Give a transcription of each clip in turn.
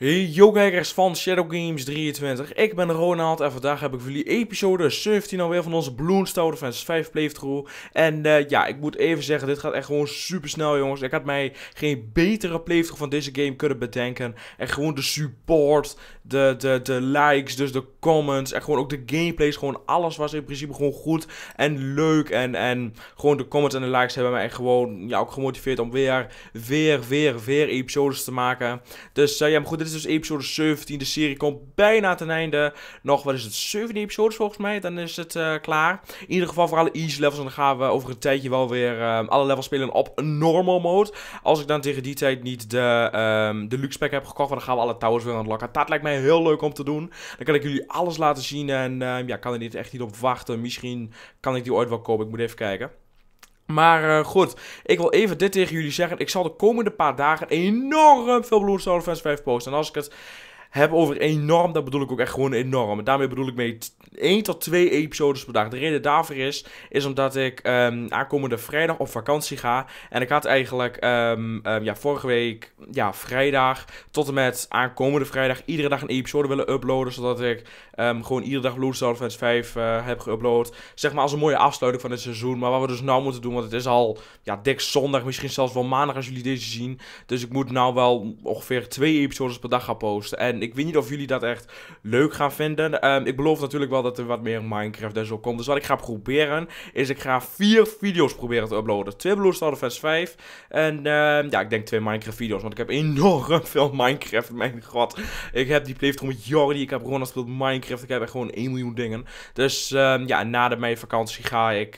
Hey yo kijkers van Shadow Games 23, ik ben Ronald en vandaag heb ik voor jullie episode 17 alweer van onze Bloonstown Defense 5 playthrough. En eh, ja, ik moet even zeggen, dit gaat echt gewoon super snel jongens. Ik had mij geen betere playthrough van deze game kunnen bedenken. En gewoon de support, de, de, de likes, dus de comments en gewoon ook de gameplays, gewoon alles was in principe gewoon goed en leuk. En, en gewoon de comments en de likes hebben mij echt gewoon, ja, ook gemotiveerd om weer, weer, weer, weer episodes te maken. Dus uh, ja, maar goed, dit is dus episode 17. De serie komt bijna ten einde. Nog, wat is het, 17 episodes volgens mij? Dan is het eh, klaar. In ieder geval voor alle easy levels. En dan gaan we over een tijdje wel weer ehm, alle levels spelen op normal mode. Als ik dan tegen die tijd niet de, ehm, de luxe pack heb gekocht. dan gaan we alle towers weer unlocken. Dat lijkt mij heel leuk om te doen. Dan kan ik jullie alles laten zien. En ehm, ja, kan er niet echt niet op wachten. Misschien kan ik die ooit wel kopen. Ik moet even kijken. Maar eh, goed, ik wil even dit tegen jullie zeggen. Ik zal de komende paar dagen enorm veel Bloedstone Fans 5 posten. En als ik het heb over enorm. Dat bedoel ik ook echt gewoon enorm. daarmee bedoel ik mee 1 tot 2 episodes per dag. De reden daarvoor is, is omdat ik ehm, aankomende vrijdag op vakantie ga. En ik had eigenlijk ehm, ehm, ja, vorige week, ja, vrijdag tot en met aankomende vrijdag iedere dag een episode willen uploaden. Zodat ik gewoon iedere dag Loose Dolphins 5 uh, eh, heb geüpload. Zeg maar als een mooie afsluiting van het seizoen. Maar wat we dus nou moeten doen, want het is al ja, dik zondag, misschien zelfs wel maandag als jullie deze zien. Dus ik moet nou wel ongeveer twee episodes per dag gaan posten. En ik weet niet of jullie dat echt leuk gaan vinden. Ehm, ik beloof natuurlijk wel dat er wat meer Minecraft en zo komt. Dus wat ik ga proberen, is ik ga vier video's proberen te uploaden. Twee Blue Star vijf 5. En ehm, ja, ik denk twee Minecraft video's. Want ik heb enorm veel Minecraft. Mijn god. Ik heb die playthrough met Jordi. Ik heb gewoon gespeeld Minecraft. Ik heb echt gewoon 1 miljoen dingen. Dus ehm, ja, na de meivakantie ga ik...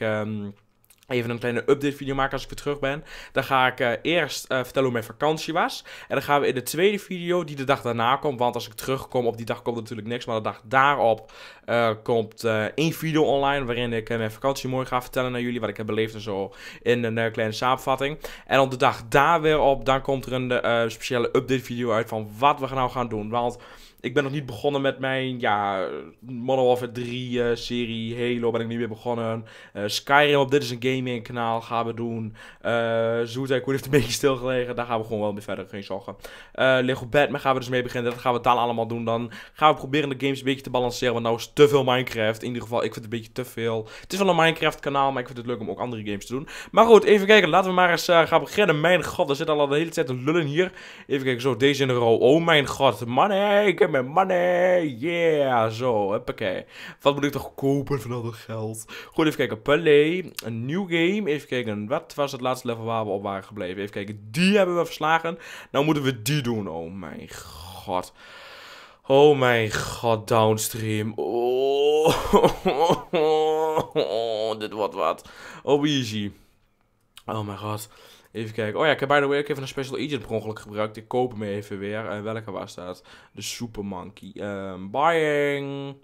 Even een kleine update video maken als ik weer terug ben. Dan ga ik eh, eerst eh, vertellen hoe mijn vakantie was. En dan gaan we in de tweede video, die de dag daarna komt. Want als ik terugkom, op die dag komt natuurlijk niks. Maar de dag daarop eh, komt één video online. Waarin ik mijn vakantie mooi ga vertellen naar jullie. Wat ik heb beleefd en zo. In een kleine samenvatting. En op de dag daar weer op, dan komt er een speciale update video uit van wat we nou gaan doen. Want... Ik ben nog niet begonnen met mijn ja, Modern Warfare 3 eh, serie. Halo ben ik niet meer begonnen. Eh, Skyrim op Dit is een Gaming kanaal gaan we doen. Uh, heeft een beetje stilgelegen. Daar gaan we gewoon wel mee verder. Geen zorgen. Uh, Lego Batman gaan we dus mee beginnen. Dat gaan we taal allemaal doen. Dan gaan we proberen de games een beetje te balanceren. Want nou is te veel Minecraft. In ieder geval, ik vind het een beetje te veel. Het is wel een Minecraft kanaal. Maar ik vind het leuk om ook andere games te doen. Maar goed, even kijken. Laten we maar eens gaan beginnen. Mijn god, er zit al de hele tijd een lullen hier. Even kijken. Zo, deze in de row. Oh mijn god. Man, ik heb mijn money. Yeah, zo, oké. Wat moet ik toch kopen van al dat geld? Goed, even kijken. Play, een nieuw game. Even kijken, wat was het laatste level waar we op waren gebleven? Even kijken, die hebben we verslagen. Nou moeten we die doen. Oh mijn god. Oh mijn god, downstream. Oh, dit wordt wat. Oh, easy. Oh mijn god. Even kijken. Oh ja, ik heb by the way even een Special Agent per ongeluk gebruikt. Ik koop hem even weer. Uh, welke was dat? De Super Monkey. Um, ehm, buying.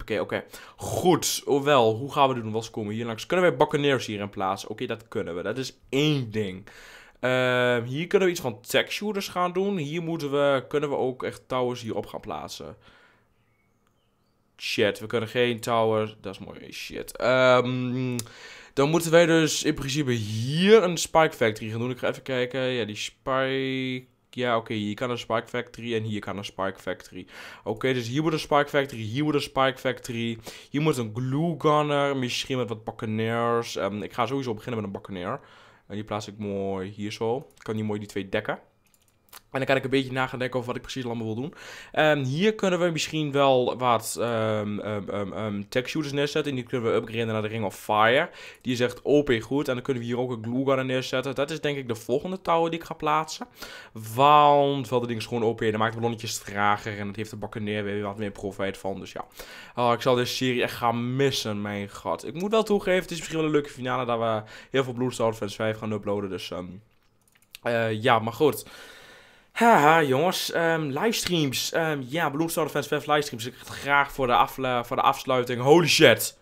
Oké, oké. Goed, oh, wel, hoe gaan we doen? Wat komen we hier langs? Kunnen wij Buccaneers hierin plaatsen? Oké, dat kunnen we. Dat is één ding. Ehm, hier kunnen we iets van tech shooters gaan doen. Hier moeten we, kunnen we ook echt towers hierop gaan plaatsen. Shit, we kunnen geen towers. Dat is mooi. Shit. Um, dan moeten wij dus in principe hier een Spike Factory gaan doen. Ik ga even kijken. Ja, die Spike... Ja, oké, hier kan een spike Factory en hier kan een spike Factory. Oké, dus hier moet een spike Factory, hier moet een spike Factory. Hier moet een Glue Gunner, misschien met wat Buccaneers. Ehm, ik ga sowieso beginnen met een Buccaneer. En die plaats ik mooi hier zo. Kan die mooi die twee dekken. En dan kan ik een beetje na denken over wat ik precies allemaal wil doen. Um, hier kunnen we misschien wel wat um, tech shooters neerzetten. En die kunnen we upgraden naar de Ring of Fire. Die is echt OP goed. En dan kunnen we hier ook een glue gun neerzetten. Dat is denk ik de volgende touw die ik ga plaatsen. Want wel, de ding is gewoon OP. Dat maakt de ballonnetjes trager. En het heeft de bakken neer weer wat meer profijt van. Dus ja, oh, ik zal deze serie echt gaan missen. Mijn god. Ik moet wel toegeven, het is misschien wel een leuke finale. Dat we heel veel Bloodstone Fans 5 gaan uploaden. Dus eh, ja, maar goed. Haha jongens, ehm, livestreams. Ehm, ja, um, yeah, Fans livestreams. Ik het graag voor de, afle, voor de afsluiting. Holy shit.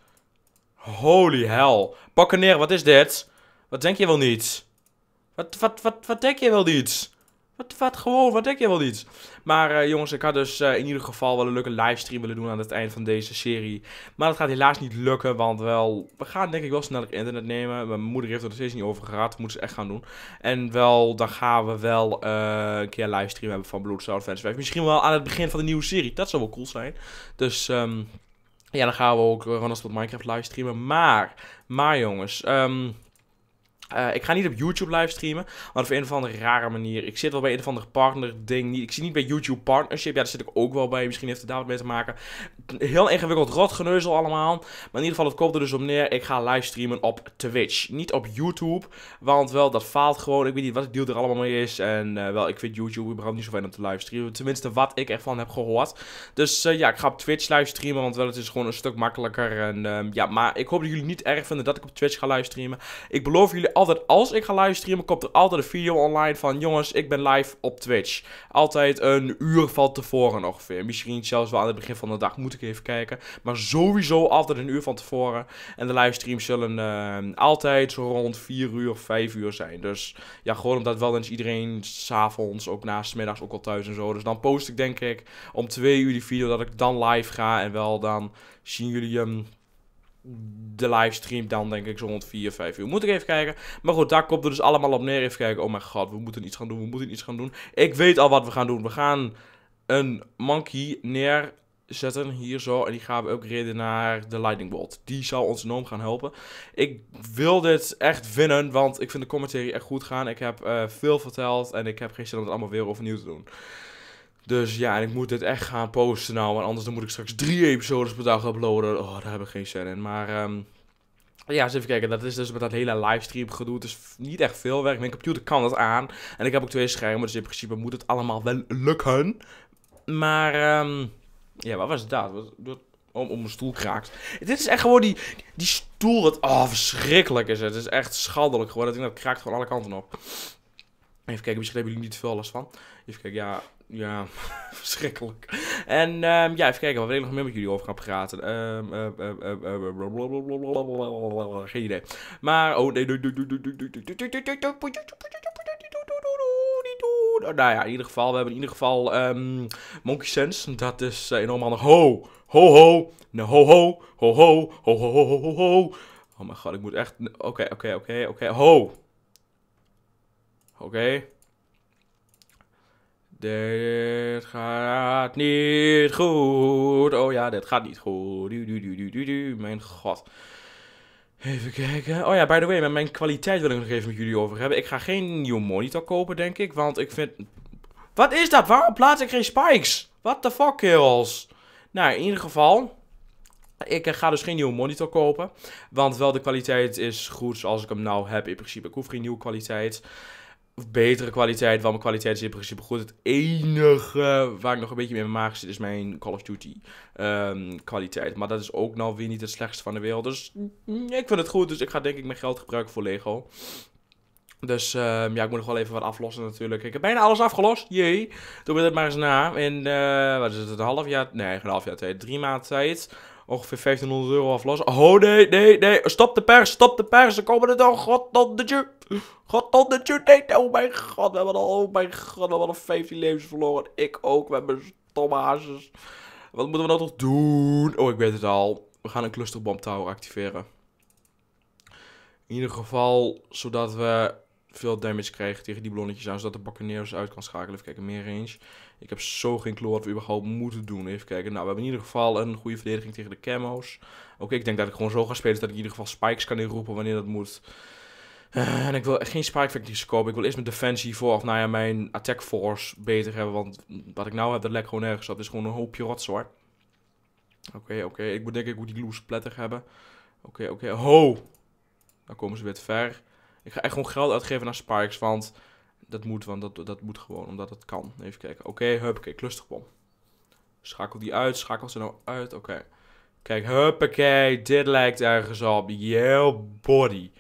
Holy hell. Pakken neer, wat is dit? Wat denk je wel niet? Wat, wat, wat, wat denk je wel niet? Wat gewoon, wat denk je wel iets? Maar uh, jongens, ik had dus uh, in ieder geval wel een leuke livestream willen doen aan het eind van deze serie. Maar dat gaat helaas niet lukken, want wel, we gaan denk ik wel sneller internet nemen. Mijn moeder heeft er nog steeds niet over gehad, dat moeten ze echt gaan doen. En wel, dan gaan we wel uh, een keer een livestream hebben van Bloodstown Fans 5. Misschien wel aan het begin van de nieuwe serie, dat zou wel cool zijn. Dus... Um, ja, dan gaan we ook gewoon als Minecraft livestreamen. Maar, maar jongens, um, eh, ik ga niet op YouTube livestreamen, want op een of andere rare manier. Ik zit wel bij een of andere partner ding. Ik zie niet bij YouTube partnership. Ja, daar zit ik ook wel bij. Misschien heeft het daar wat mee te maken. Heel ingewikkeld rotgeneuzel allemaal. Maar in ieder geval, het komt er dus op neer. Ik ga livestreamen op Twitch. Niet op YouTube, want wel, dat faalt gewoon. Ik weet niet wat het deal er allemaal mee is. En eh, wel, ik vind YouTube überhaupt niet zo fijn om te livestreamen. Tenminste, wat ik ervan heb gehoord. Dus eh, ja, ik ga op Twitch livestreamen, want wel, het is gewoon een stuk makkelijker. En ehm, ja, maar ik hoop dat jullie niet erg vinden dat ik op Twitch ga livestreamen. Ik beloof jullie al altijd als ik ga livestreamen, komt er altijd een video online van jongens, ik ben live op Twitch. Altijd een uur van tevoren ongeveer. Misschien zelfs wel aan het begin van de dag, moet ik even kijken. Maar sowieso altijd een uur van tevoren. En de livestreams zullen eh, altijd zo rond 4 uur, 5 uur zijn. Dus ja, gewoon omdat wel eens iedereen s'avonds, ook naast middags, ook al thuis en zo. Dus dan post ik denk ik om 2 uur die video dat ik dan live ga. En wel dan zien jullie hem de livestream dan denk ik zo rond 4, 5 uur. Moet ik even kijken. Maar goed, daar komt er dus allemaal op neer. Even kijken, oh mijn god, we moeten iets gaan doen, we moeten iets gaan doen. Ik weet al wat we gaan doen. We gaan een monkey neerzetten hier zo. En die gaan we ook reden naar de lightning bolt. Die zal ons enorm gaan helpen. Ik wil dit echt winnen, want ik vind de commentary echt goed gaan. Ik heb eh, veel verteld en ik heb gisteren het allemaal weer overnieuw te doen. Dus ja, en ik moet dit echt gaan posten nou. Want anders dan moet ik straks drie episodes per dag uploaden. Oh, daar heb ik geen zin in. Maar um, ja, eens even kijken. Dat is dus met dat hele livestream gedoe. Het is niet echt veel werk. Mijn computer kan dat aan. En ik heb ook twee schermen. Dus in principe moet het allemaal wel lukken. Maar um, ja, wat was dat? Wat, om, om oh, mijn stoel kraakt. Dit is echt gewoon die, die stoel. Dat, oh, verschrikkelijk is het. Het is echt schandelijk gewoon. Dat ding dat kraakt van alle kanten op. Even kijken, misschien hebben jullie niet veel last van. Even kijken, ja, ja, verschrikkelijk. En um, ja, even kijken, wat wil ik nog meer met jullie over gaan praten? Geen idee. Maar, oh nee. Nou ja, in ieder geval, we hebben in ieder geval um, Monkey Sense. Dat is enorm handig. Ho, ho, ho. ho, ho, ho, ho, ho, ho, ho, ho, ho. Oh mijn god, ik moet echt... Oké, oké, oké, oké. Ho. Oké. Dit gaat niet goed. Oh ja, dit gaat niet goed. Du, du, du, Mijn god. Even kijken. Oh ja, by the way, met mijn kwaliteit wil ik nog even met jullie over hebben. Ik ga geen nieuwe monitor kopen, denk ik. Want ik vind... Wat is dat? Waarom plaats ik geen spikes? What the fuck, kerels? Nou, in ieder geval... Ik ga dus geen nieuwe monitor kopen. Want wel de kwaliteit is goed zoals ik hem nou heb in principe. Ik hoef geen nieuwe kwaliteit betere kwaliteit, want mijn kwaliteit is in principe goed. Het enige waar ik nog een beetje mee in mijn maag zit, is mijn Call of Duty ehm, kwaliteit. Maar dat is ook nou weer niet het slechtste van de wereld. Dus mm, ik vind het goed, dus ik ga denk ik mijn geld gebruiken voor Lego. Dus ehm, ja, ik moet nog wel even wat aflossen natuurlijk. Ik heb bijna alles afgelost. Jee. Doe me dat maar eens na. In, eh, wat is het, een half jaar? Nee, een half jaar tijd. Drie maanden tijd ongeveer 1500 euro aflossen. Oh nee, nee, nee. Stop de pers, stop de pers. Ze komen er toch. de Goddandertje. Nee, oh mijn god. We hebben al, oh mijn god. We hebben al 15 levens verloren. Ik ook met mijn stomme Wat moeten we nou toch doen? Oh, ik weet het al. We gaan een clusterbomb tower activeren. In ieder geval, zodat we veel damage krijgen tegen die blonnetjes, aan, zodat de Buccaneers uit kan schakelen. Even kijken, meer range. Ik heb zo geen kloor wat we überhaupt moeten doen. Even kijken. Nou, we hebben in ieder geval een goede verdediging tegen de camo's. Oké, ik denk dat ik gewoon zo ga spelen, dat ik in ieder geval spikes kan inroepen wanneer dat moet. Eh, en ik wil geen spike factories kopen. Ik wil eerst mijn defensie voor, of nou ja, mijn attack force beter hebben. Want wat ik nou heb, dat lek gewoon nergens op. Het is gewoon een hoopje rotzooi. Oké, oké. Ik moet denk ik ook die loose platter hebben. Oké, oké. Ho! Dan komen ze weer te ver. Ik ga echt gewoon geld uitgeven naar Sparks. want dat moet, want dat, dat moet gewoon, omdat het kan. Even kijken. Oké, okay, huppakee, clusterbom. Schakel die uit, schakel ze nou uit, oké. Kijk, huppakee, dit lijkt ergens op. Yeah, body.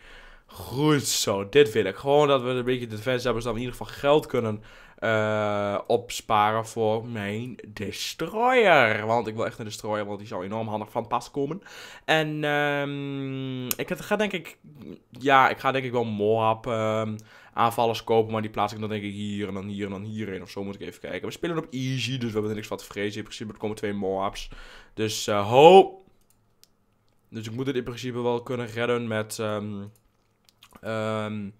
Goed zo, dit wil ik. Gewoon dat we een beetje defense hebben, zodat we in ieder geval geld kunnen eh, opsparen voor mijn destroyer. Want ik wil echt een destroyer, want die zou enorm handig van pas komen. En ehm, ik ga denk ik ja, ik ga denk ik wel Moab ehm, aanvallers kopen. Maar die plaats ik dan denk ik hier en dan hier en dan hierheen. Of zo moet ik even kijken. We spelen op easy, dus we hebben niks wat te vrezen. In principe er komen twee Moabs. Dus eh, ho! Dus ik moet het in principe wel kunnen redden met... Um,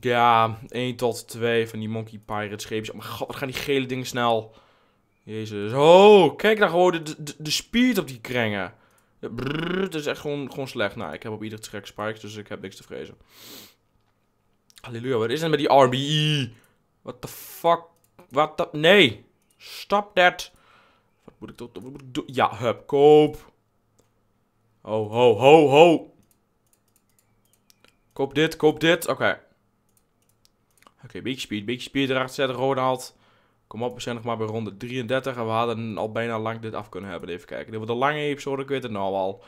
ja, 1 tot 2 van die Monkey Pirate scheepjes. Oh mijn god, wat gaan die gele dingen snel. Jezus. Oh, kijk daar gewoon de, de, de speed op die krengen. Brrr, het is echt gewoon, gewoon slecht. Nou, ik heb op ieder trek spikes, dus ik heb niks te vrezen. Halleluja, wat is het met die RBE? What the fuck? Wat dat? Nee! Stop that! Wat moet ik tot... Wat moet ik doen? Ja, hup, koop! Ho, ho, ho, ho! Koop dit, koop dit. Oké. Oké, okay, beetje speed, beetje speed erachter zetten, Ronald. Kom op, we zijn nog maar bij ronde 33 en we hadden al bijna lang dit af kunnen hebben. Even kijken. Dit wordt een lange episode, ik weet het nou al.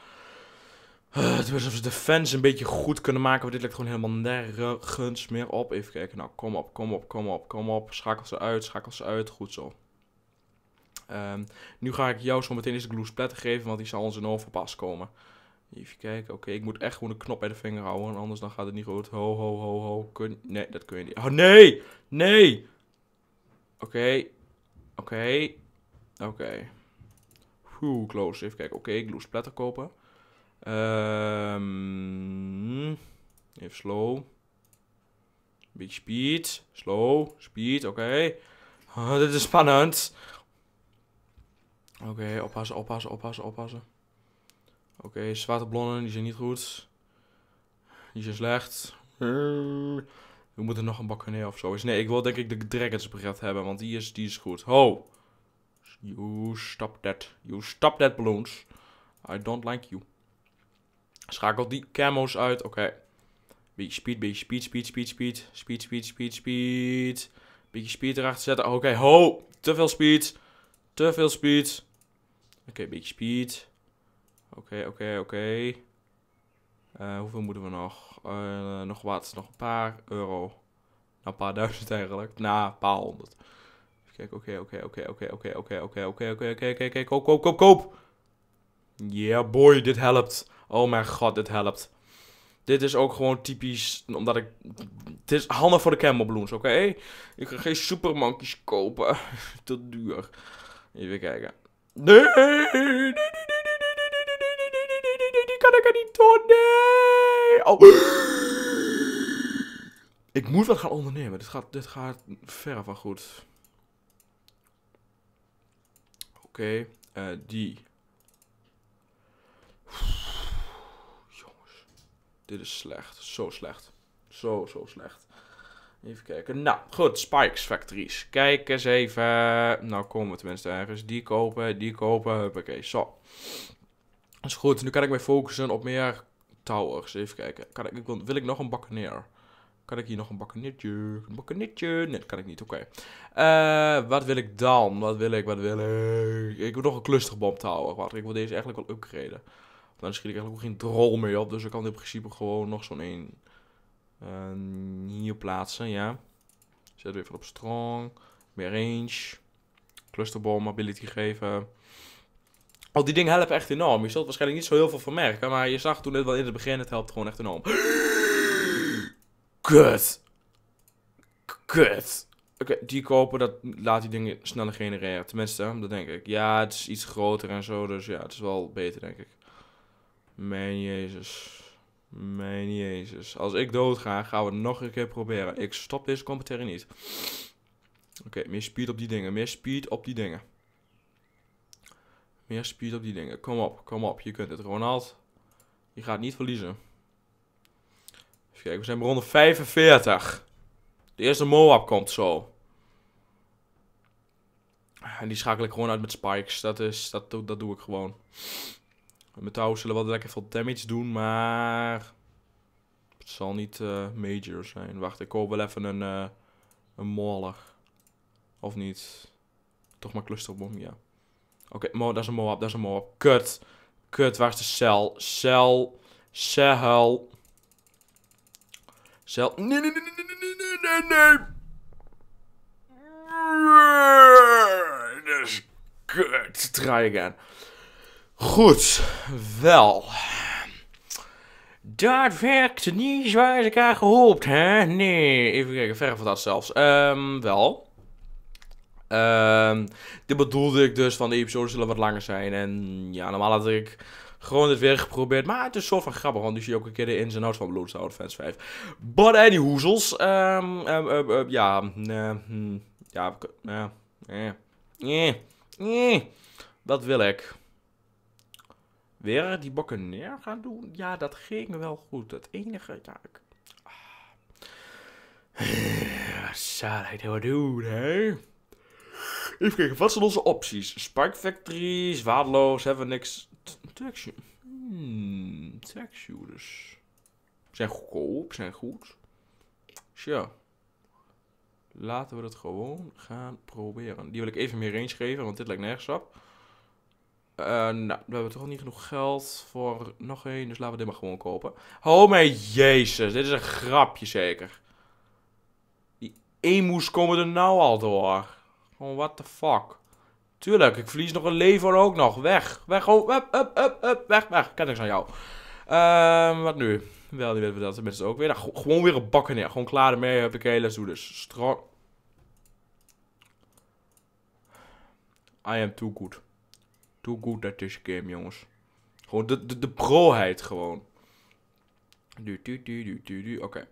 Eh, het was of ze de fans een beetje goed kunnen maken, want dit lekt gewoon helemaal nergens meer op. Even kijken, nou kom op, kom op, kom op, kom op. Schakel ze uit, schakel ze uit, goed zo. Ehm, nu ga ik jou zo meteen eens de glue splatter geven, want die zal ons in overpas komen. Even kijken, oké, ik moet echt gewoon de knop bij de vinger houden, anders dan gaat het niet goed. Ho, ho, ho, ho, kun... nee, dat kun je niet. Oh, nee, nee! Oké. Oké. Oké. Oeh, close. Even kijken. Oké, ik glue splatter kopen. Um, even slow. Beetje speed. Slow. Speed, oké. Okay. Ah, dit is spannend. Oké, oppassen, oppassen, oppassen, oppassen. Oké, zwarte blonnen die zijn niet goed. Die zijn slecht. We moeten nog een bakkenee of zo. Nee, ik wil denk ik de Dragons Breath hebben, want die is, die is goed. Ho! You stop that. You stop that, balloons. I don't like you. Schakel die camo's uit. Oké. Okay. Beetje speed, beetje speed, speed, speed, speed. Speed, speed, speed, speed. Beetje speed erachter zetten. Oké, ho! Te veel speed. Te veel speed. Oké, beetje speed. Oké, oké, oké. Eh, hoeveel moeten we nog? nog wat, nog een paar euro. Nou, een paar duizend eigenlijk. Na een paar honderd. Kijk, oké, oké, oké, oké, oké, oké, oké, oké, oké, oké, oké, oké, koop, koop, koop, koop. Yeah boy, dit helpt. Oh mijn god, dit helpt. Dit is ook gewoon typisch, omdat ik... Het is handig voor de camelbloons, oké? Ik ga geen supermankies kopen. Te duur. Even kijken. Nee, nee, nee, nee, nee, nee, nee, Oh. Ik moet wat gaan ondernemen. Dit gaat, dit gaat ver van goed. Oké, eh, die. Jongens, dit is slecht. Zo slecht. Zo, zo slecht. Even kijken. Nou, goed. Spikes Factories. Kijk eens even. Nou komen we tenminste ergens. Die kopen, die kopen. Huppakee, zo. Dat is goed. Nu kan ik mij focussen op meer towers. Even kijken. Kan ik, wil, wil ik nog een bakkeneer? Kan ik hier nog een bakkenitje? Een bakkenitje? Nee, dat kan ik niet. Oké. Eh, wat wil ik dan? Wat wil ik? Wat wil ik? Ik wil nog een clusterbom tower. Wacht, ik wil deze eigenlijk wel upgraden. dan schiet ik eigenlijk ook geen drol meer op. Dus ik kan in principe gewoon nog zo'n één eh, hier plaatsen. Ja. Zet weer even op strong. Meer range. Clusterbom ability geven. Al oh, die dingen helpen echt enorm. Je zult waarschijnlijk niet zo heel veel van merken. Maar je zag toen net wel in het begin, het helpt gewoon echt enorm. Kut. Kut. Oké, die kopen, dat laat die dingen sneller genereren. Tenminste, dat denk ik. Ja, het is iets groter en zo. Dus ja, het is wel beter, denk ik. Mijn jezus. Mijn jezus. Als ik doodga, gaan we het nog een keer proberen. Ik stop deze commentary niet. Oké, meer speed op die dingen. Meer speed op die dingen. Meer speed op die dingen. Kom op, kom op. Je kunt het. Ronald, je gaat niet verliezen. Even kijken, we zijn bij ronde 45. De eerste Moab komt zo. En die schakel ik gewoon uit met spikes. Dat, is, dat, dat doe ik gewoon. Met touw zullen wel lekker veel damage doen, maar... Het zal niet eh, major zijn. Wacht, ik koop wel even een, uh, een moller. Of niet? Toch maar clusterbom, ja. Oké, okay, dat is een moab, dat is een moab. Kut. Kut, waar is de cel? Cel. Cel. Cel. Nee, nee, nee, nee, nee, nee, nee, nee. Dat is kut. Try again. Goed. Wel. Dat werkte niet zoals ik aan gehoopt, hè? Nee, even kijken, verre van dat zelfs. Ehm, wel. Um, dit bedoelde ik dus van de episodes zullen wat langer zijn. En ja, normaal had ik gewoon dit weer geprobeerd. Maar het is zo van grappig, want nu zie je ook een keer de ins en outs van Bloodstown Fans 5. But any hoezels. Um, um, ja, nee, eh, hm, ja, nee, nee, nee, Wat wil ik? Weer die bokken neer gaan doen? Ja, dat ging wel goed. Het enige, ja, ik... zal ik I doen hè? Even kijken, wat zijn onze opties? Spark Factory, zwaardeloos, hebben we niks. Traction. Hmm, shooters. Zijn goedkoop, zijn goed. Tja. Laten we dat gewoon gaan proberen. Die wil ik even meer range geven, want dit lijkt nergens op. Uh, nou, we hebben toch niet genoeg geld voor nog één, dus laten we dit maar gewoon kopen. Oh mijn jezus, dit is een grapje zeker. Die emoes komen er nou al door. Gewoon, what the fuck. Tuurlijk, ik verlies nog een leven ook nog. Weg, weg, oh, up, up, up, up, weg, weg. Ken niks aan jou. Ehm, wat nu? Wel, nu weten we dat mensen ook weer. Nou, gewoon weer een bakken neer. Gewoon klaar ermee. Heb ik hele doe dus. Strong. I am too good. Too good at this game, jongens. Gewoon de, de, de proheid gewoon. Du, du, du, du, du, du. Oké.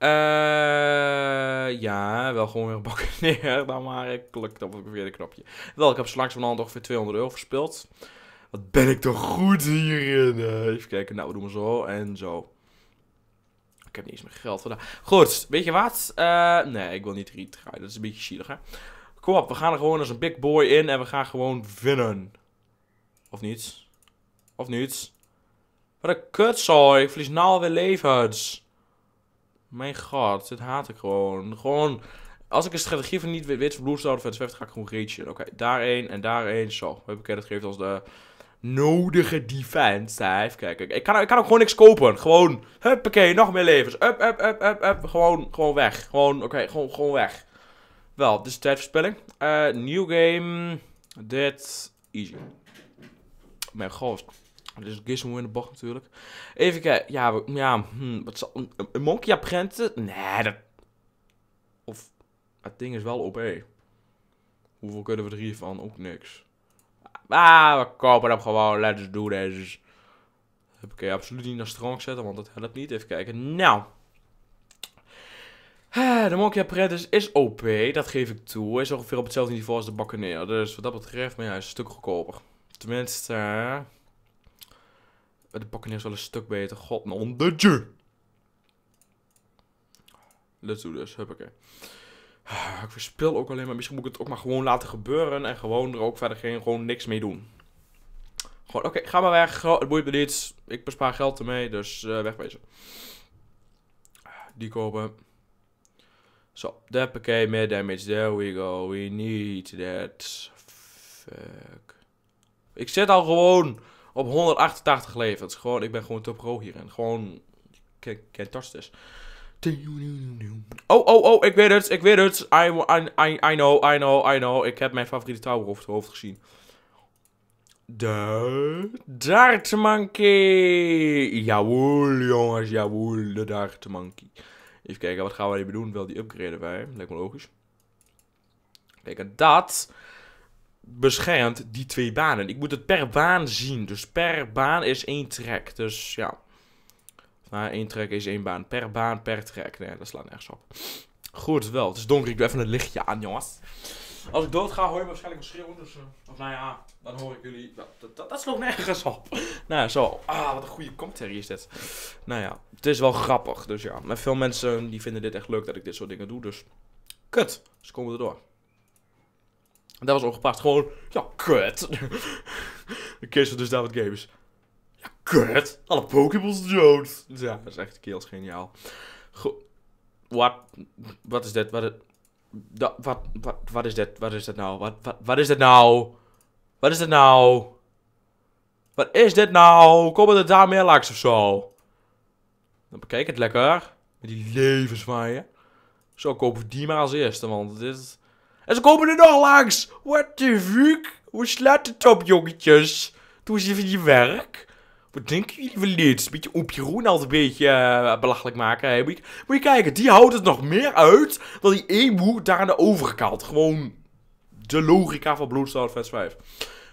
Uh, ja, wel gewoon weer een bakken neer. Dan maar ik klikte op het verkeerde knopje. Wel, ik heb straks van al ongeveer 200 euro verspild. Wat ben ik toch goed hierin? Eh. even kijken, nou, we doen zo en zo. Ik heb niet eens meer geld gedaan. Goed, weet je wat? Uh, nee, ik wil niet retraaien. Dat is een beetje zielig, hè? Kom op, we gaan er gewoon als een big boy in en we gaan gewoon winnen. Of niet? Of niet? Wat een kutzooi. Ik verlies nou alweer levens. Mijn god, dit haat ik gewoon. Gewoon, als ik een strategie van niet wit voor Blues zou verder ga ik gewoon reachen. Oké, daar één en daar één. Zo, heb ik dat geeft als de nodige defense. Kijk, kijken. Ik kan, ik kan ook gewoon niks kopen. Gewoon, huppakee, nog meer levens. Up, up, up, up, up. Gewoon, gewoon weg. Gewoon, oké, gewoon, gewoon weg. Wel, dit is tijdverspilling. Uh, eh, new game. Dit, easy. Mijn god. Dus een gizmo in de bocht natuurlijk. Even kijken. Ja, ja hmm, wat zal, een, monkey Apprentice? Nee, dat... Of... Het ding is wel op Hoeveel kunnen we er hiervan? Ook niks. Ah, we kopen hem gewoon. Let's do this. Heb ik absoluut niet naar strong zetten, want dat helpt niet. Even kijken. Nou. Ah, de Monkey Apprentice is OP, dat geef ik toe. is ongeveer op hetzelfde niveau als de Bakkeneer. Dus wat dat betreft, maar ja, hij is een stuk goedkoper. Tenminste, de Buccaneers wel een stuk beter. God, een honderdje. Let's do this. Huppakee. Ah, ik verspil ook alleen maar. Misschien moet ik het ook maar gewoon laten gebeuren. En gewoon er ook verder geen, gewoon niks mee doen. Gewoon, oké, ga maar weg. Het boeit me niet. Ik bespaar geld ermee, dus uh, wegwezen. Die kopen. Zo, Deppakee. became meer damage. There we go. We need that. Fuck. Ik zit al gewoon op 188 is Gewoon, ik ben gewoon top pro hierin. Gewoon, kijk, kijk, Oh, oh, oh, ik weet het, ik weet het. I, I, I know, I know, I know. Ik heb mijn favoriete tower over het hoofd gezien. De dartmonkey. Jawel, jongens, jawel, de monkey. Even kijken, wat gaan we hier doen? Wel die upgraden wij, lijkt me logisch. Kijk, dat beschermt die twee banen. Ik moet het per baan zien. Dus per baan is één track. Dus ja. Nou, één track is één baan. Per baan, per track. Nee, dat slaat nergens op. Goed, wel. Het is donker. Ik doe even een lichtje aan, jongens. Als ik doodga, hoor je waarschijnlijk een schreeuwen. Dus, eh, of nou ja, dan hoor ik jullie. Dat, dat, dat, nergens op. nou ja, zo. Ah, wat een goede commentary is dit. Nou ja, het is wel grappig. Dus ja, maar veel mensen die vinden dit echt leuk dat ik dit soort dingen doe. Dus kut. Ze dus komen erdoor. Dat was ongepast. Gewoon, ja, kut. de kist dus David Games. Ja, kut. Alle Pokéballs Jones, dus Ja, dat is echt keels geniaal. Go wat? Wat is dit? Wat, wat, wat, wat is dit? Wat is dit nou? Wat, wat, is dit nou? Wat is dit nou? Wat is dit nou? Komen er daar meer likes of zo? Dan bekijk het lekker. Met die levenswaaien. Zo kopen we die maar als eerste, want dit is... En ze komen er nog langs. What the fuck? Hoe slaat het op, jongetjes? Doe eens even je werk. Wat denken jullie wel dit? Een beetje op Jeroen altijd een beetje eh, belachelijk maken. Hè? Moet, je, moet je kijken, die houdt het nog meer uit dan die emu daar aan de overkant. Gewoon de logica van Bloodstar Fest 5.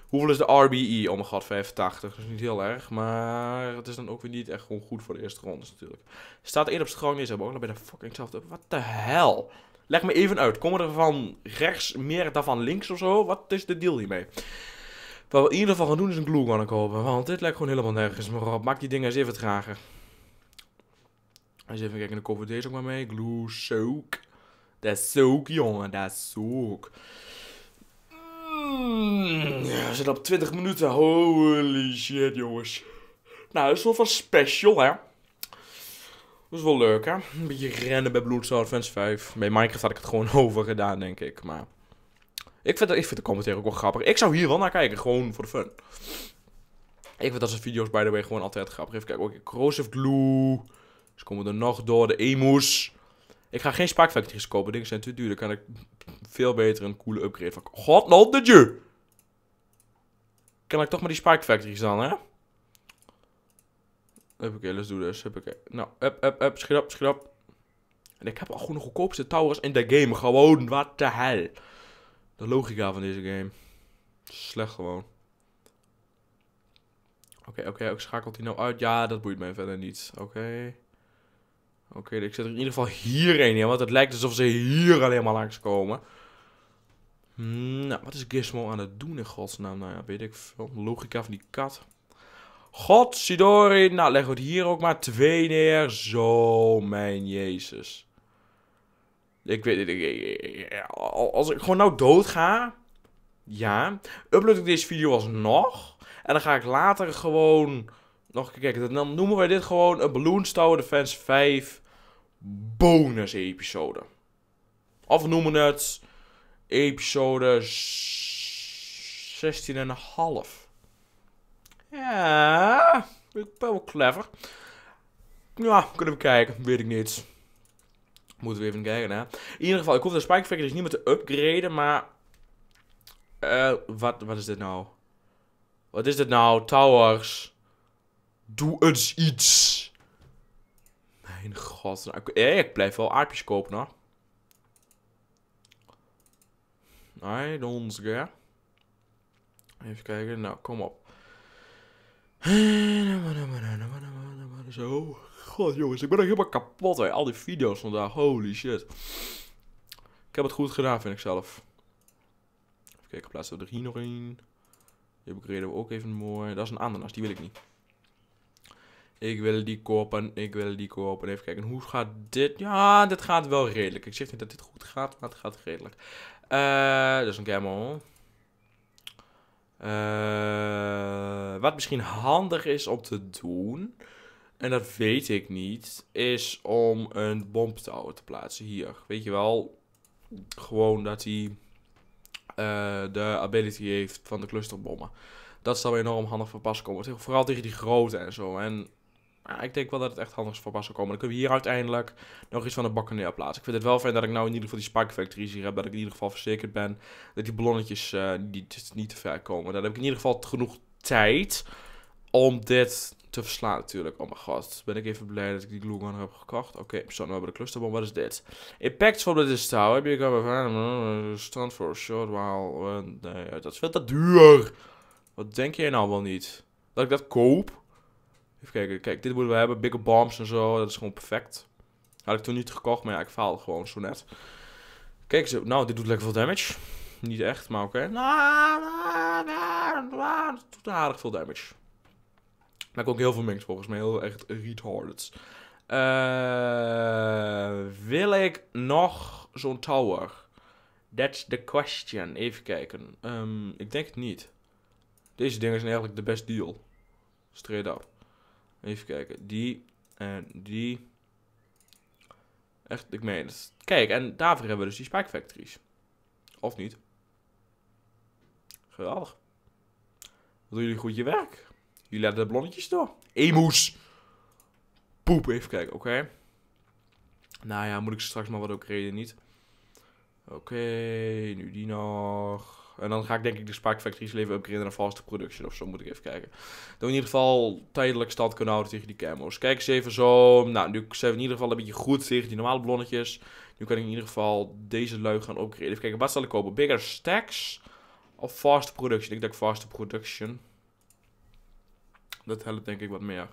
Hoeveel is de RBE? Oh mijn god, 85. Dat is niet heel erg. Maar het is dan ook weer niet echt gewoon goed voor de eerste ronde natuurlijk. Staat één op strong is hebben ook nog bij de fucking zelfde. Wat de hel? Leg me even uit. Komen er van rechts meer dan van links of zo? Wat is de deal hiermee? Wat we in ieder geval gaan doen is een glue kopen. Want dit lijkt gewoon helemaal nergens. Maar op, maak die dingen eens even trager. Eens even kijken, dan kopen we deze ook maar mee. Glue soak. Dat is soak, jongen. Dat is soak. Mm, we zitten op 20 minuten. Holy shit, jongens. Nou, dat is wel van special, hè is wel leuk, hè? Een beetje rennen bij Bloodstar Soul 5. Bij Minecraft had ik het gewoon over gedaan, denk ik. Maar ik vind, ik vind de commentaar ook wel grappig. Ik zou hier wel naar kijken, gewoon voor de fun. Ik vind dat soort video's, by the way, gewoon altijd grappig. Even kijken, oké, okay, corrosive glue. Ze dus komen er nog door, de Emus. Ik ga geen Factories kopen, dingen zijn te duur. Dan kan ik veel beter een coole upgrade van... God, not je! Kan ik toch maar die Factories dan, hè? Huppakee, let's do this. Huppakee. Nou, up, up, up. Schiet op, schiet op. En ik heb al gewoon de goedkoopste towers in de game. Gewoon, wat de hel. De logica van deze game. Slecht gewoon. Oké, oké, okay, ik schakelt hij nou uit? Ja, dat boeit mij verder niet. Oké. Oké, ik zet er in ieder geval hierheen in, want het lijkt alsof ze hier alleen maar langskomen. Hmm, nou, wat is Gizmo aan het doen in godsnaam? Nou ja, weet ik veel. Logica van die kat. Godsidori. Nou, leggen we het hier ook maar twee neer. Zo, mijn Jezus. Ik weet het. Als ik gewoon nou dood ga. Ja. Upload ik deze video alsnog. En dan ga ik later gewoon. Nog een keer kijken. Dan noemen wij dit gewoon een Balloon Tower Defense 5 bonus episode. Of we noemen het episode 16,5. Ja, ik ben wel clever. Ja, kunnen we kijken. Weet ik niet. Moeten we even kijken, hè. In ieder geval, ik hoef de spikevekker dus niet meer te upgraden, maar... eh wat, wat is dit nou? Wat is dit nou? Towers. Doe eens iets. Mijn god. Nou, ik, eh, ik blijf wel aapjes kopen, hoor. Nee, don't care. Even kijken. Nou, kom op. Zo. God jongens, ik ben nog helemaal kapot hè. Al die video's vandaag. Holy shit. Ik heb het goed gedaan, vind ik zelf. Even kijken, plaatsen we er hier nog een. Die heb ik reden ook even mooi. Dat is een ananas, die wil ik niet. Ik wil die kopen, ik wil die kopen. Even kijken, hoe gaat dit? Ja, dit gaat wel redelijk. Ik zeg niet dat dit goed gaat, maar het gaat redelijk. Eh, dat is een camel. Eh, wat misschien handig is om te doen, en dat weet ik niet, is om een bomtower te plaatsen hier. Weet je wel, gewoon dat hij eh, de ability heeft van de clusterbommen. Dat zou enorm handig voor pas komen. Vooral tegen die grote en zo. En nou, ik denk wel dat het echt handig is voor Bas komen. Dan kunnen we hier uiteindelijk nog iets van de bakken neerplaatsen. Ik vind het wel fijn dat ik nou in ieder geval die Spark Factories hier heb. Dat ik in ieder geval verzekerd ben dat die ballonnetjes niet, eh, niet te ver komen. Dan heb ik in ieder geval genoeg tijd om dit te verslaan natuurlijk. Oh mijn god, ben ik even blij dat ik die glue gun heb gekocht. Oké, okay, zo, nu hebben we de clusterbom. Wat is dit? Impact from the tower. Heb je eh, eh, stand for a short while. dat is veel te duur. Wat denk jij nou wel niet? Dat ik dat koop? Even kijken, kijk, dit moeten we hebben. Bigger bombs en zo, dat is gewoon perfect. Had ik toen niet gekocht, maar ja, ik faalde gewoon zo net. Kijk, zo, nou, dit doet lekker veel damage. Niet echt, maar oké. Okay. Nou, het nou, nou, doet aardig veel damage. Maar ik ook heel veel minx volgens mij. Heel echt retarded. Eh, wil ik nog zo'n tower? That's the question. Even kijken. Ehm, ik denk het niet. Deze dingen zijn eigenlijk de best deal. Straight up. Even kijken. Die en eh, die. Echt, ik meen het. Kijk, en daarvoor hebben we dus die spike factories. Of niet? Geweldig. doen jullie goed je werk? Jullie laten de blondetjes door. Emoes! Poep, even kijken, oké. Nou ja, moet ik straks maar wat ook reden niet. Oké, nu die nog. En dan ga ik denk ik de Spark Factories even upgraden naar faster production of zo. Moet ik even kijken. Dat we in ieder geval tijdelijk stand kunnen houden tegen die camo's. Kijk eens even zo. Nou, nu zijn we in ieder geval een beetje goed tegen die normale blonnetjes. Nu kan ik in ieder geval deze lui gaan upgraden. Even kijken, wat zal ik kopen? Bigger stacks of faster production? Ik denk faster production. Dat helpt denk ik wat meer.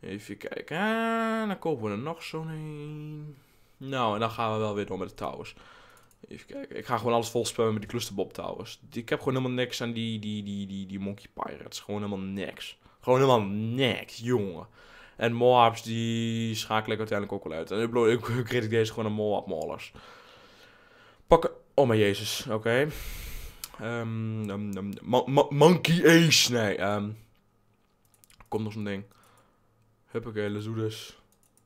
Even kijken. En ah, dan kopen we er nog zo'n een. Nou, en dan gaan we wel weer door met de towers. Even kijken. Ik ga gewoon alles volspelen met die clusterbob towers. Ik heb gewoon helemaal niks aan die, die, die, die, die monkey pirates. Gewoon helemaal niks. Gewoon helemaal niks, jongen. En Moabs, die schakel ik uiteindelijk ook wel uit. En ik, kreeg ik, deze gewoon een Moab Maulers. Pakken... Oh mijn jezus, oké. Ehm, okay. monkey Ace, nee. Ehm. komt nog zo'n ding. Huppakee, dus.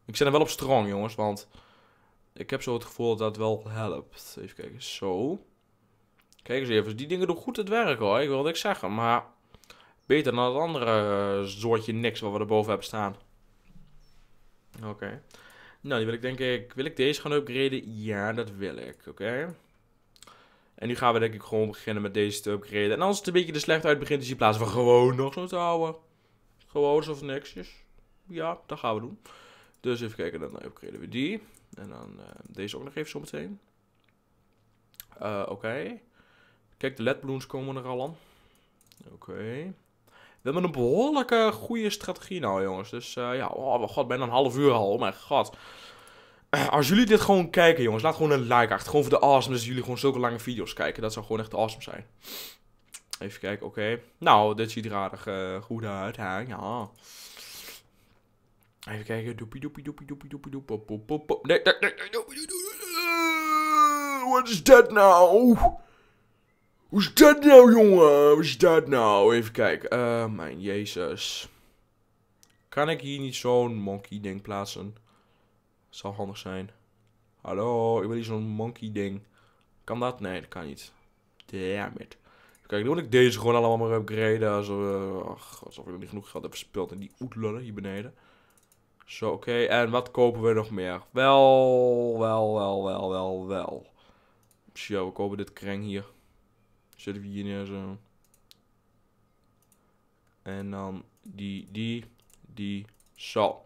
Ik zet er wel op strong, jongens, want ik heb zo het gevoel dat dat wel helpt. Even kijken, zo. Kijk eens even, die dingen doen goed het werk hoor, ik wil niks zeggen, maar beter dan het andere eh, soortje niks wat we erboven hebben staan. Oké. Nou, die wil ik denk ik, wil ik deze gaan upgraden? Ja, dat wil ik, oké. En nu gaan we denk ik gewoon beginnen met deze te upgraden. En als het een beetje er slecht uit begint, is die plaats van gewoon nog zo te houden. Gewoon of niksjes. Ja, dat gaan we doen. Dus even kijken, dan upgraden we die. En dan eh, deze ook nog even zometeen. Eh, oké. Kijk, de ledbloons komen er al aan. Oké. We hebben een behoorlijke goede strategie nou, jongens. Dus eh, ja, oh mijn god, bijna een half uur al. Oh mijn god. Als jullie dit gewoon kijken, jongens, laat gewoon een like achter. Gewoon voor de awesome dus dat jullie gewoon zulke lange video's kijken. Dat zou gewoon echt awesome zijn. Even kijken, oké. Nou, dit ziet er aardig goed uit, hè? Ja. Even kijken. Doepie, doepie, doepie, doepie, doepie, doepie, pop, pop, pop, pop. Nee, What is dat nou? Hoe is dat nou, jongen? Hoe is dat nou? Even kijken. Uh, mijn jezus. Kan ik hier niet zo'n monkey-ding plaatsen? Zou handig zijn. Hallo, ik wil hier zo'n monkey-ding. Kan dat? Nee, dat kan niet. Damn it. Kijk, nu ik deze gewoon allemaal maar upgraden. Als uh, eh, ach, alsof ik nog niet genoeg geld heb verspild in die oetlullen hier beneden. Zo, oké. En wat kopen we nog meer? Wel, wel, wel, wel, wel, wel. Zo, we kopen dit kreng hier. Zetten we hier neer zo. En dan die, die, die, zo.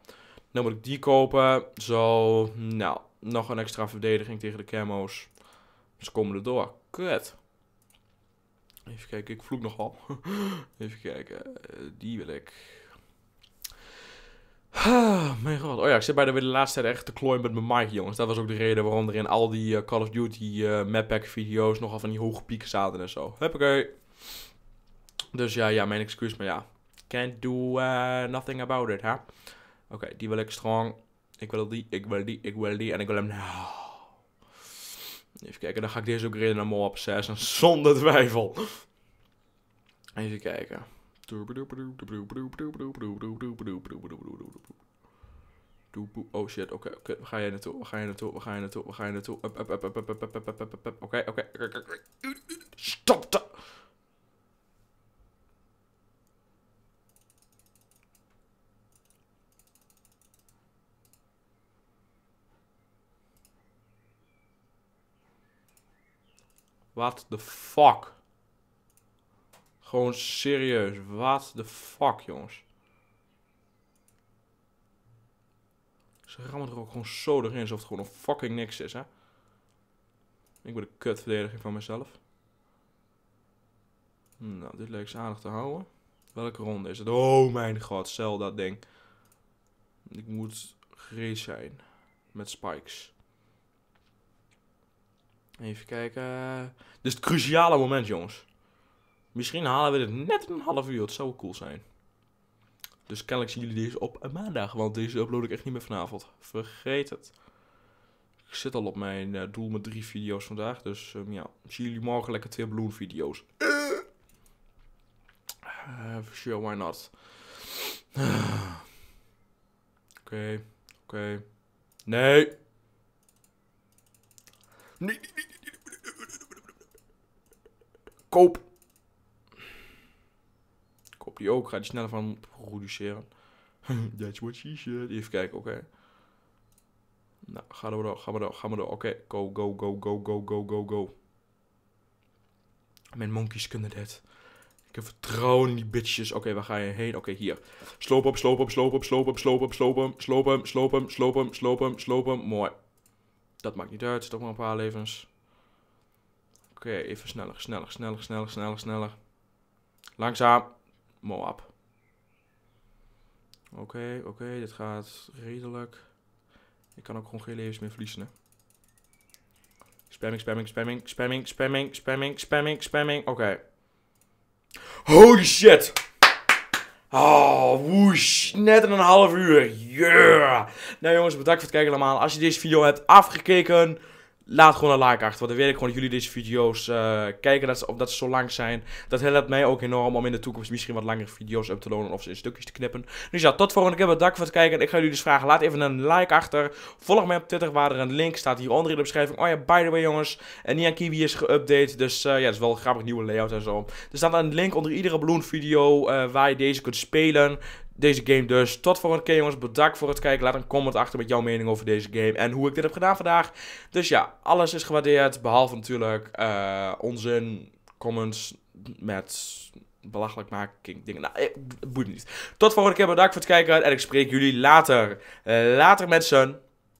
Dan moet ik die kopen. Zo, nou. Nog een extra verdediging tegen de camo's. Ze komen erdoor. Kut. Even kijken, ik vloek nogal. Even kijken. Eh, die wil ik. Ah, mijn god. Oh ja, ik zit bij de, de laatste tijd echt te klooien met mijn mic, jongens. Dat was ook de reden waarom er in al die eh, Call of Duty uh, eh, map pack video's nogal van die hoge pieken zaten en zo. Huppakee. Dus ja, ja, mijn excuus, maar ja. Can't do eh, nothing about it, hè? Oké, die wil ik strong. Ik wil die, ik wil die, ik wil die en ik wil hem nou. Even kijken, dan ga ik deze ook reden naar mol 6 en zonder twijfel. Even kijken. Oh shit, oké, ok, oké. Okay. ga je naartoe? we ga je naartoe? we gaan je naartoe? we gaan je naartoe? Oké, oké. Stop dat! What the fuck? Gewoon serieus. What the fuck, jongens. Ze rammen er ook gewoon zo erin, alsof het gewoon een fucking niks is, hè. Ik ben de kutverdediging van mezelf. Nou, dit lijkt ze aardig te houden. Welke ronde is het? Oh mijn god, cel dat ding. Ik moet gereed zijn. Met spikes. Even kijken. Dit is het cruciale moment, jongens. Misschien halen we dit net een half uur. Dat zou cool zijn. Dus kennelijk zien jullie deze op maandag. Want deze upload ik echt niet meer vanavond. Vergeet het. Ik zit al op mijn doel met drie video's vandaag. Dus um, ja, zie jullie morgen lekker twee bloem video's. Uh, sure, why not? Oké. Oké. Nee, nee, nee, nee. Koop die ook. Ga die sneller van produceren. That's what she said. Even kijken, oké. Nou, gaan we door, gaan we door, gaan we door. Oké, go, go, go, go, go, go, go, go. Mijn monkeys kunnen dit. Ik heb vertrouwen in die bitches. Oké, okay, waar ga je heen? Oké, hier. Sloop op, sloop op, sloop op, sloop op, sloop op, sloop hem, sloop hem, sloop hem, sloop hem, sloop hem, sloop hem. Mooi. Dat maakt niet uit. Toch maar een paar levens. Oké, even sneller, sneller, sneller, sneller, sneller, sneller. Langzaam. Moab. Oké, oké, dit gaat redelijk. Ik kan ook gewoon geen levens meer verliezen, hè. Spamming, spamming, spamming, spamming, spamming, spamming, spamming, spamming. Oké. Holy shit! Oh, woesh. Net een half uur. Yeah! Nou jongens, bedankt voor het kijken allemaal. Als je deze video hebt afgekeken... Laat gewoon een like achter. Want dan weet ik gewoon dat jullie deze video's eh, kijken. Dat ze, of dat ze zo lang zijn. Dat helpt mij ook enorm om in de toekomst misschien wat langere video's up te lonen. Of ze in stukjes te knippen. Dus ja, tot volgende keer. Bedankt voor het kijken. Ik ga jullie dus vragen. Laat even een like achter. Volg mij op Twitter waar er een link staat hieronder in de beschrijving. Oh ja, by the way jongens. En eh, Nian Kiwi is geüpdate. Dus eh, ja, dat is wel een grappig nieuwe layout en zo. Er staat een link onder iedere Bloon video waar je deze kunt spelen deze game dus. Tot volgende keer jongens. Bedankt voor het kijken. Laat een comment achter met jouw mening over deze game. En hoe ik dit heb gedaan vandaag. Dus ja, alles is gewaardeerd. Behalve natuurlijk eh, onzin, comments met belachelijk maken dingen. Nou, eh, boeit niet. Tot volgende keer. Bedankt voor het kijken. En ik spreek jullie later. Eh, later mensen.